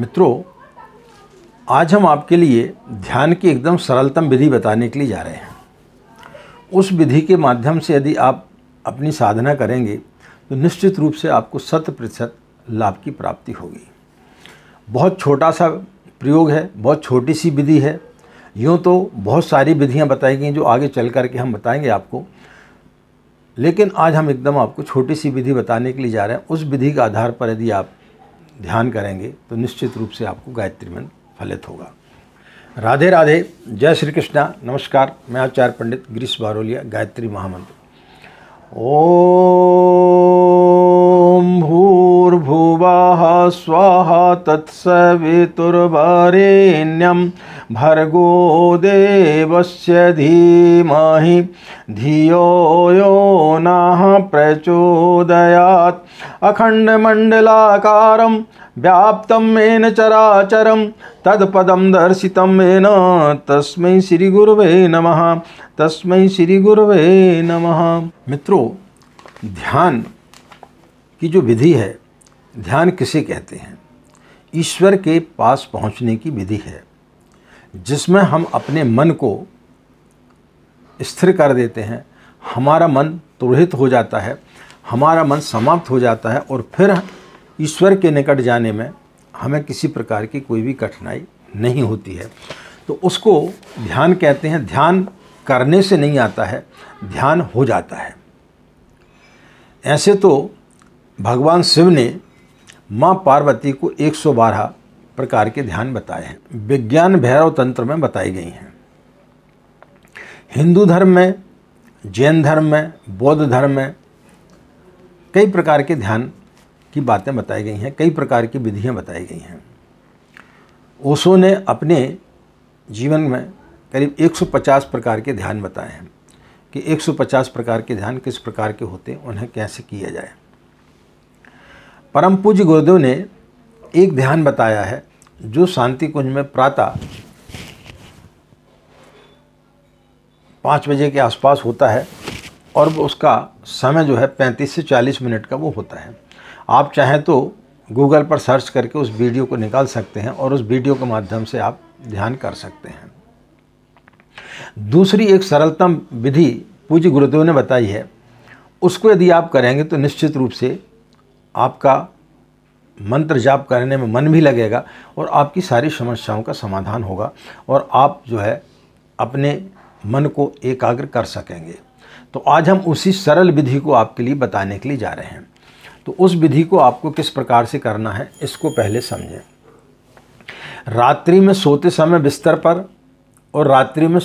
मित्रों आज हम आपके लिए ध्यान की एकदम सरलतम विधि बताने के लिए जा रहे हैं उस विधि के माध्यम से यदि आप अपनी साधना करेंगे तो निश्चित रूप से आपको शत प्रतिशत लाभ की प्राप्ति होगी बहुत छोटा सा प्रयोग है बहुत छोटी सी विधि है यूँ तो बहुत सारी विधियाँ बताई गई जो आगे चल करके हम बताएंगे आपको लेकिन आज हम एकदम आपको छोटी सी विधि बताने के लिए जा रहे हैं उस विधि के आधार पर यदि आप ध्यान करेंगे तो निश्चित रूप से आपको गायत्री मंत्र फलित होगा राधे राधे जय श्री कृष्णा नमस्कार मैं आचार्य पंडित गिरीश बारोलिया गायत्री महामंत्र ओ भूर्भुवा स्वाहा तत्सवितुर्भरेण्यम भर्गो देवस्य धीमहि धियो यो नः प्रचोदयात् अखण्डमण्डलाकारं व्याप्तं मेन चराचरं तत्पदं दर्शितं मेन तस्मै श्रीगुरवे नमः तस्मै श्रीगुरवे नमः मित्रों ध्यान की जो विधि है ध्यान किसे कहते हैं ईश्वर के पास पहुंचने की विधि है जिसमें हम अपने मन को स्थिर कर देते हैं हमारा मन तुरहित हो जाता है हमारा मन समाप्त हो जाता है और फिर ईश्वर के निकट जाने में हमें किसी प्रकार की कोई भी कठिनाई नहीं होती है तो उसको ध्यान कहते हैं ध्यान करने से नहीं आता है ध्यान हो जाता है ऐसे तो भगवान शिव ने माँ पार्वती को 112 प्रकार के ध्यान बताए हैं विज्ञान भैरव तंत्र में बताई गई हैं हिंदू धर्म में जैन धर्म में बौद्ध धर्म में कई प्रकार के ध्यान की बातें बताई गई हैं कई प्रकार की विधियां बताई गई हैं ओशो ने अपने जीवन में करीब 150 प्रकार के ध्यान बताए हैं कि 150 प्रकार के ध्यान किस प्रकार के होते हैं उन्हें कैसे किया जाए परम पूज्य गुरुदेव ने एक ध्यान बताया है जो शांति कुंज में प्रातः पाँच बजे के आसपास होता है और उसका समय जो है पैंतीस से चालीस मिनट का वो होता है आप चाहें तो गूगल पर सर्च करके उस वीडियो को निकाल सकते हैं और उस वीडियो के माध्यम से आप ध्यान कर सकते हैं दूसरी एक सरलतम विधि पूज्य गुरुदेव ने बताई है उसको यदि आप करेंगे तो निश्चित रूप से आपका मंत्र जाप करने में मन भी लगेगा और आपकी सारी समस्याओं का समाधान होगा और आप जो है अपने मन को एकाग्र कर सकेंगे तो आज हम उसी सरल विधि को आपके लिए बताने के लिए जा रहे हैं तो उस विधि को आपको किस प्रकार से करना है इसको पहले समझें रात्रि में सोते समय बिस्तर पर और रात्रि में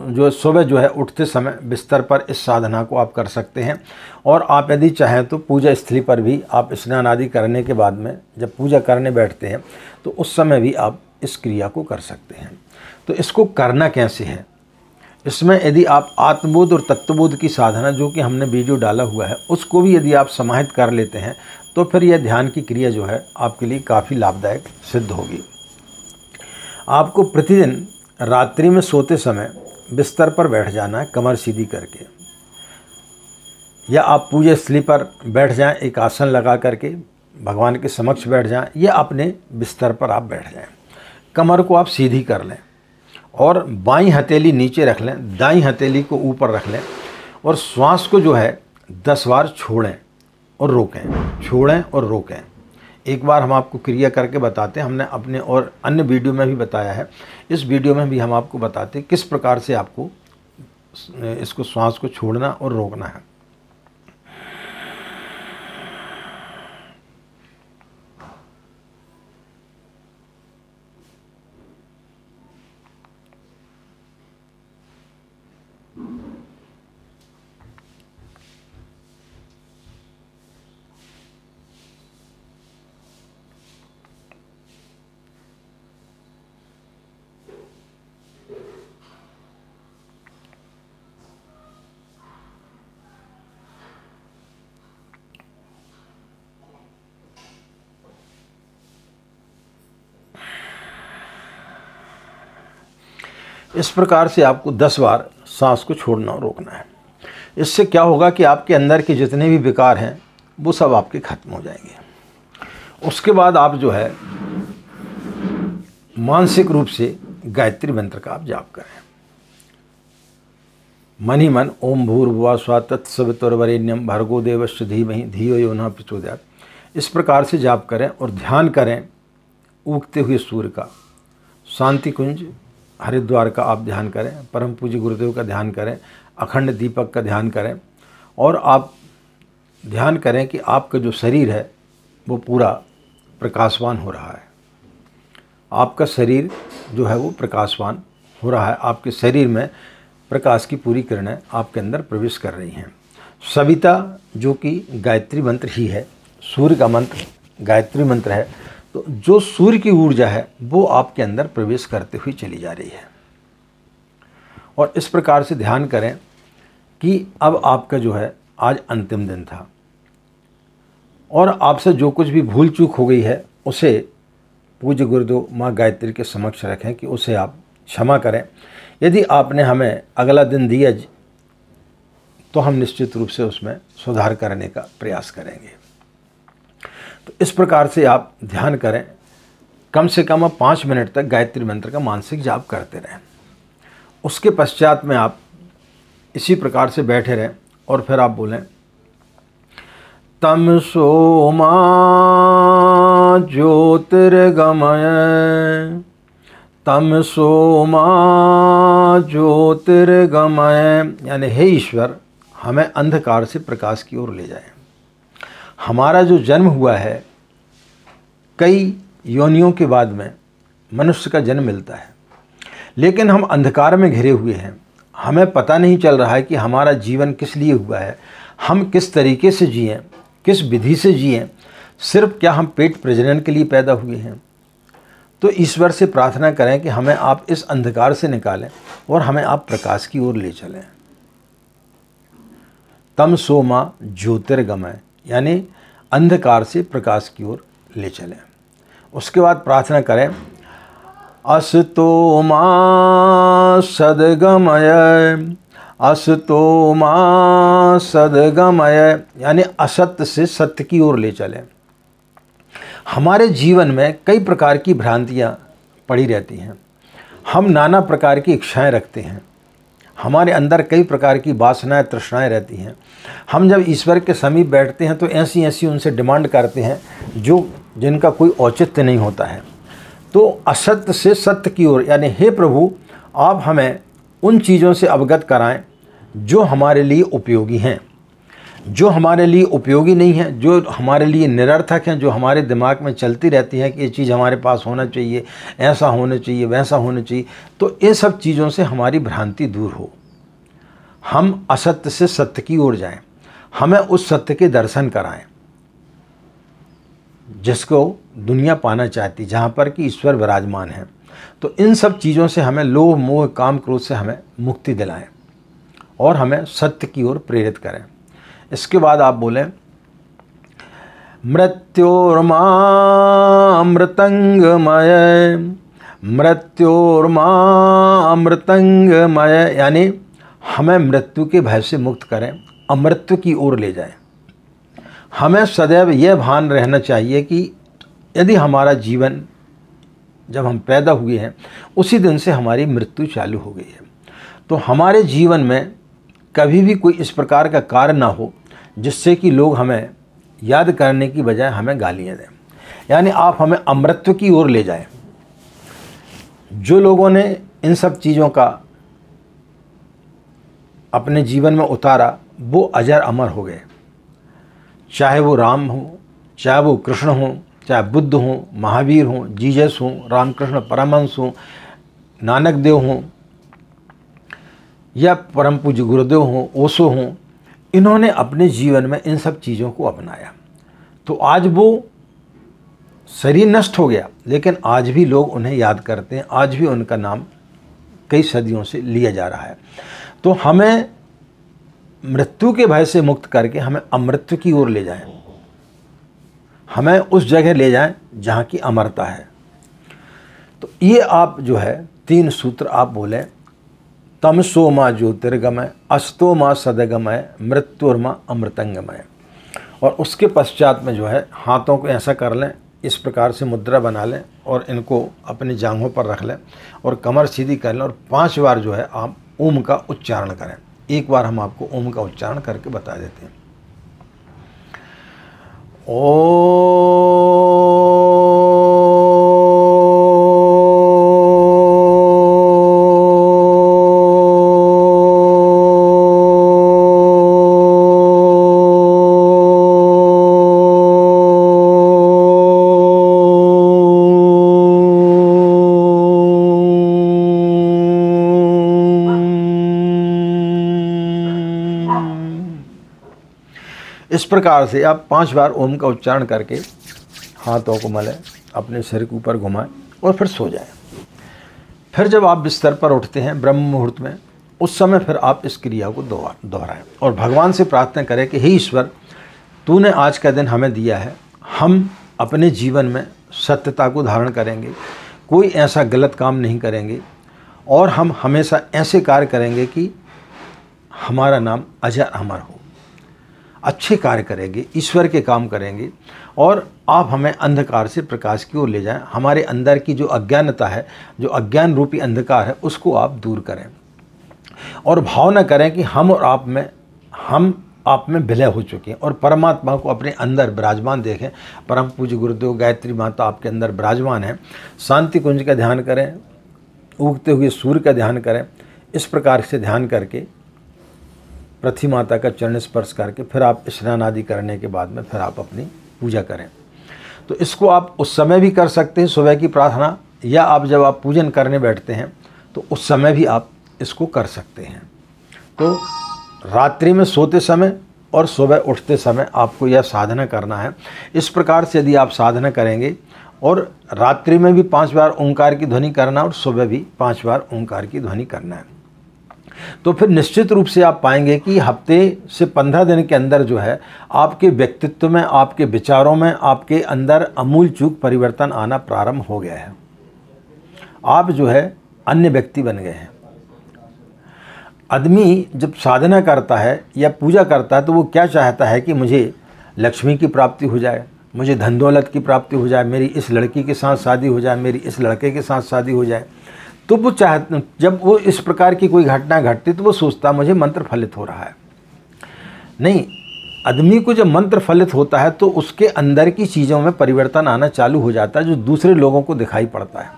जो सुबह जो है उठते समय बिस्तर पर इस साधना को आप कर सकते हैं और आप यदि चाहें तो पूजा स्थली पर भी आप स्नान आदि करने के बाद में जब पूजा करने बैठते हैं तो उस समय भी आप इस क्रिया को कर सकते हैं तो इसको करना कैसे है इसमें यदि आप आत्मबोध और तत्वबोध की साधना जो कि हमने वीडियो डाला हुआ है उसको भी यदि आप समाहित कर लेते हैं तो फिर यह ध्यान की क्रिया जो है आपके लिए काफ़ी लाभदायक सिद्ध होगी आपको प्रतिदिन रात्रि में सोते समय बिस्तर पर बैठ जाना है कमर सीधी करके या आप पूजे स्थली पर बैठ जाएं एक आसन लगा करके भगवान के समक्ष बैठ जाएं या अपने बिस्तर पर आप बैठ जाएं कमर को आप सीधी कर लें और बाई हथेली नीचे रख लें दाई हथेली को ऊपर रख लें और श्वास को जो है दस बार छोड़ें और रोकें छोड़ें और रोकें एक बार हम आपको क्रिया करके बताते हैं हमने अपने और अन्य वीडियो में भी बताया है इस वीडियो में भी हम आपको बताते हैं किस प्रकार से आपको इसको श्वास को छोड़ना और रोकना है इस प्रकार से आपको दस बार सांस को छोड़ना और रोकना है इससे क्या होगा कि आपके अंदर के जितने भी विकार हैं वो सब आपके खत्म हो जाएंगे उसके बाद आप जो है मानसिक रूप से गायत्री मंत्र का आप जाप करें मन ही मन ओम भूर्भुवा स्वा तत्सवितुर्वरेण्यम भर्गो देवस्व धीमहि धीयो यो न प्रचोदयात इस प्रकार से जाप करें और ध्यान करें उगते हुए सूर्य का शांति कुंज हरिद्वार का आप ध्यान करें परम पूज्य गुरुदेव का ध्यान करें अखंड दीपक का ध्यान करें और आप ध्यान करें कि आपका जो शरीर है वो पूरा प्रकाशवान हो रहा है आपका शरीर जो है वो प्रकाशवान हो रहा है आपके शरीर में प्रकाश की पूरी किरणें आपके अंदर प्रवेश कर रही हैं सविता जो कि गायत्री मंत्र ही है सूर्य का मंत्र गायत्री मंत्र है तो जो सूर्य की ऊर्जा है वो आपके अंदर प्रवेश करते हुए चली जा रही है और इस प्रकार से ध्यान करें कि अब आपका जो है आज अंतिम दिन था और आपसे जो कुछ भी भूल चूक हो गई है उसे पूज्य गुरुदेव माँ गायत्री के समक्ष रखें कि उसे आप क्षमा करें यदि आपने हमें अगला दिन दिया तो हम निश्चित रूप से उसमें सुधार करने का प्रयास करेंगे तो इस प्रकार से आप ध्यान करें कम से कम आप पाँच मिनट तक गायत्री मंत्र का मानसिक जाप करते रहें उसके पश्चात में आप इसी प्रकार से बैठे रहें और फिर आप बोलें तम सोमा ज्योतिर्गमय तम सोमा ज्योतिर्गमय यानी हे ईश्वर हमें अंधकार से प्रकाश की ओर ले जाए हमारा जो जन्म हुआ है कई योनियों के बाद में मनुष्य का जन्म मिलता है लेकिन हम अंधकार में घिरे हुए हैं हमें पता नहीं चल रहा है कि हमारा जीवन किस लिए हुआ है हम किस तरीके से जिए किस विधि से जिए सिर्फ क्या हम पेट प्रजनन के लिए पैदा हुए हैं तो ईश्वर से प्रार्थना करें कि हमें आप इस अंधकार से निकालें और हमें आप प्रकाश की ओर ले चलें तम सोमा ज्योतिर्गमय यानी अंधकार से प्रकाश की ओर ले चलें उसके बाद प्रार्थना करें असतो माँ सदगमय असतो माँ सदगमय यानी असत्य से सत्य की ओर ले चलें हमारे जीवन में कई प्रकार की भ्रांतियाँ पड़ी रहती हैं हम नाना प्रकार की इच्छाएँ रखते हैं हमारे अंदर कई प्रकार की वासनाएँ तृष्णाएँ रहती हैं हम जब ईश्वर के समीप बैठते हैं तो ऐसी ऐसी उनसे डिमांड करते हैं जो जिनका कोई औचित्य नहीं होता है तो असत्य से सत्य की ओर यानी हे प्रभु आप हमें उन चीज़ों से अवगत कराएं जो हमारे लिए उपयोगी हैं जो हमारे लिए उपयोगी नहीं है जो हमारे लिए निरर्थक हैं जो हमारे दिमाग में चलती रहती हैं कि ये चीज़ हमारे पास होना चाहिए ऐसा होना चाहिए वैसा होना चाहिए तो ये सब चीज़ों से हमारी भ्रांति दूर हो हम असत्य से सत्य की ओर जाएं हमें उस सत्य के दर्शन कराएं जिसको दुनिया पाना चाहती जहाँ पर कि ईश्वर विराजमान है तो इन सब चीज़ों से हमें लोह मोह काम क्रोध से हमें मुक्ति दिलाएं और हमें सत्य की ओर प्रेरित करें इसके बाद आप बोलें मृत्योर्मामृतंगमय मय यानी हमें मृत्यु के भय से मुक्त करें अमृत्यु की ओर ले जाएं हमें सदैव यह भान रहना चाहिए कि यदि हमारा जीवन जब हम पैदा हुए हैं उसी दिन से हमारी मृत्यु चालू हो गई है तो हमारे जीवन में कभी भी कोई इस प्रकार का कार्य ना हो जिससे कि लोग हमें याद करने की बजाय हमें गालियाँ दें यानी आप हमें अमृत्व की ओर ले जाएं जो लोगों ने इन सब चीज़ों का अपने जीवन में उतारा वो अजर अमर हो गए चाहे वो राम हो चाहे वो कृष्ण हो चाहे बुद्ध हों महावीर हों जीजस हों रामकृष्ण परमहंस हों नानक देव हों या परम पूज्य गुरुदेव हों ओसो हों इन्होंने अपने जीवन में इन सब चीज़ों को अपनाया तो आज वो शरीर नष्ट हो गया लेकिन आज भी लोग उन्हें याद करते हैं आज भी उनका नाम कई सदियों से लिया जा रहा है तो हमें मृत्यु के भय से मुक्त करके हमें अमृत की ओर ले जाएं हमें उस जगह ले जाएं जहाँ की अमरता है तो ये आप जो है तीन सूत्र आप बोलें तमसो माँ ज्योतिर्गमय अस्तो माँ सदगमय और माँ अमृतंगमय और उसके पश्चात में जो है हाथों को ऐसा कर लें इस प्रकार से मुद्रा बना लें और इनको अपनी जांघों पर रख लें और कमर सीधी कर लें और पांच बार जो है आप ओम का उच्चारण करें एक बार हम आपको ओम का उच्चारण करके बता देते हैं ओ इस प्रकार से आप पांच बार ओम का उच्चारण करके हाथों को मलें अपने सिर के ऊपर घुमाएं और फिर सो जाएं फिर जब आप बिस्तर पर उठते हैं ब्रह्म मुहूर्त में उस समय फिर आप इस क्रिया को दोहराएं और भगवान से प्रार्थना करें कि हे ईश्वर तूने आज का दिन हमें दिया है हम अपने जीवन में सत्यता को धारण करेंगे कोई ऐसा गलत काम नहीं करेंगे और हम हमेशा ऐसे कार्य करेंगे कि हमारा नाम अजय अमर हो अच्छे कार्य करेंगे ईश्वर के काम करेंगे और आप हमें अंधकार से प्रकाश की ओर ले जाएं हमारे अंदर की जो अज्ञानता है जो अज्ञान रूपी अंधकार है उसको आप दूर करें और भावना करें कि हम और आप में हम आप में विलय हो चुके हैं और परमात्मा को अपने अंदर विराजमान देखें परम पूज्य गुरुदेव गायत्री माता आपके अंदर विराजमान है शांति कुंज का ध्यान करें उगते हुए सूर्य का ध्यान करें इस प्रकार से ध्यान करके पृथ्वी माता का चरण स्पर्श करके फिर आप स्नान आदि करने के बाद में फिर आप अपनी पूजा करें तो इसको आप उस समय भी कर सकते हैं सुबह की प्रार्थना या आप जब आप पूजन करने बैठते हैं तो उस समय भी आप इसको कर सकते हैं तो रात्रि में सोते समय और सुबह उठते समय आपको यह साधना करना है इस प्रकार से यदि आप साधना करेंगे और रात्रि में भी पांच बार ओंकार की ध्वनि करना और सुबह भी पांच बार ओंकार की ध्वनि करना है तो फिर निश्चित रूप से आप पाएंगे कि हफ्ते से पंद्रह दिन के अंदर जो है आपके व्यक्तित्व में आपके विचारों में आपके अंदर अमूल चूक परिवर्तन आना प्रारंभ हो गया है आप जो है अन्य व्यक्ति बन गए हैं आदमी जब साधना करता है या पूजा करता है तो वो क्या चाहता है कि मुझे लक्ष्मी की प्राप्ति हो जाए मुझे धन दौलत की प्राप्ति हो जाए मेरी इस लड़की के साथ शादी हो जाए मेरी इस लड़के के साथ शादी हो जाए तो वो चाह जब वो इस प्रकार की कोई घटना घटती तो वो सोचता मुझे मंत्र फलित हो रहा है नहीं आदमी को जब मंत्र फलित होता है तो उसके अंदर की चीज़ों में परिवर्तन आना चालू हो जाता है जो दूसरे लोगों को दिखाई पड़ता है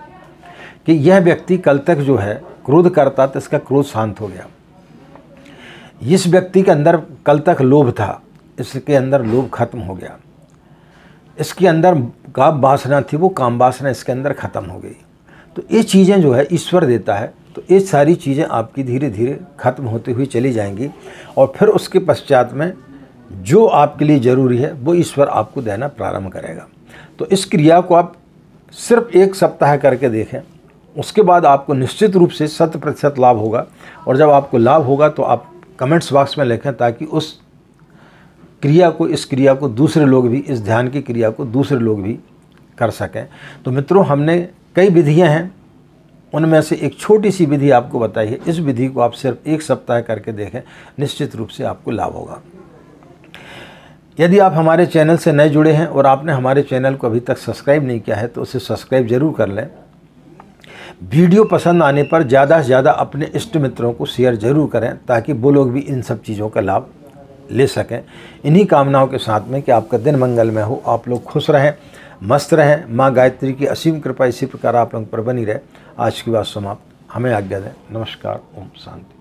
कि यह व्यक्ति कल तक जो है क्रोध करता तो इसका क्रोध शांत हो गया इस व्यक्ति के अंदर कल तक लोभ था इसके अंदर लोभ खत्म हो गया इसके अंदर काम वासना थी वो काम वासना इसके अंदर ख़त्म हो गई तो ये चीज़ें जो है ईश्वर देता है तो ये सारी चीज़ें आपकी धीरे धीरे खत्म होती हुई चली जाएंगी और फिर उसके पश्चात में जो आपके लिए ज़रूरी है वो ईश्वर आपको देना प्रारंभ करेगा तो इस क्रिया को आप सिर्फ एक सप्ताह करके देखें उसके बाद आपको निश्चित रूप से शत प्रतिशत लाभ होगा और जब आपको लाभ होगा तो आप कमेंट्स बॉक्स में लिखें ताकि उस क्रिया को इस क्रिया को दूसरे लोग भी इस ध्यान की क्रिया को दूसरे लोग भी कर सकें तो मित्रों हमने कई विधियाँ हैं उनमें से एक छोटी सी विधि आपको बताइए इस विधि को आप सिर्फ एक सप्ताह करके देखें निश्चित रूप से आपको लाभ होगा यदि आप हमारे चैनल से नए जुड़े हैं और आपने हमारे चैनल को अभी तक सब्सक्राइब नहीं किया है तो उसे सब्सक्राइब ज़रूर कर लें वीडियो पसंद आने पर ज़्यादा से ज़्यादा अपने इष्ट मित्रों को शेयर ज़रूर करें ताकि वो लोग भी इन सब चीज़ों का लाभ ले सकें इन्हीं कामनाओं के साथ में कि आपका दिन मंगलमय हो आप लोग खुश रहें मस्त रहें माँ गायत्री की असीम कृपा इसी प्रकार आप लोग पर बनी रहे आज की बात समाप्त हमें आज्ञा दें नमस्कार ओम शांति